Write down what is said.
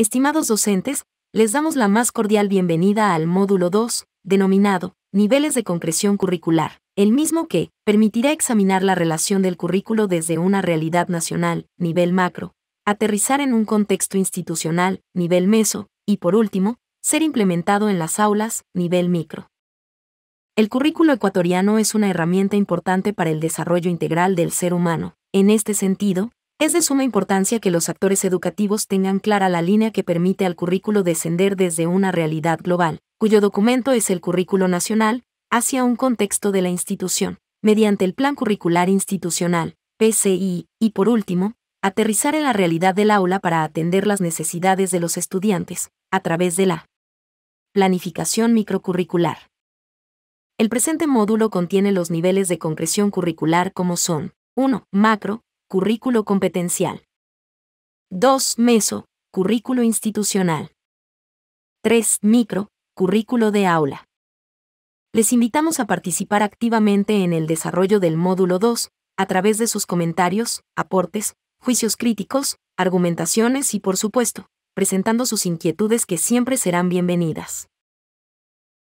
Estimados docentes, les damos la más cordial bienvenida al módulo 2, denominado Niveles de concreción curricular, el mismo que permitirá examinar la relación del currículo desde una realidad nacional, nivel macro, aterrizar en un contexto institucional, nivel meso, y por último, ser implementado en las aulas, nivel micro. El currículo ecuatoriano es una herramienta importante para el desarrollo integral del ser humano. En este sentido, es de suma importancia que los actores educativos tengan clara la línea que permite al currículo descender desde una realidad global, cuyo documento es el currículo nacional, hacia un contexto de la institución, mediante el Plan Curricular Institucional, PCI, y por último, aterrizar en la realidad del aula para atender las necesidades de los estudiantes, a través de la planificación microcurricular. El presente módulo contiene los niveles de concreción curricular como son 1. Macro, currículo competencial. 2. Meso, currículo institucional. 3. Micro, currículo de aula. Les invitamos a participar activamente en el desarrollo del módulo 2, a través de sus comentarios, aportes, juicios críticos, argumentaciones y, por supuesto, presentando sus inquietudes que siempre serán bienvenidas.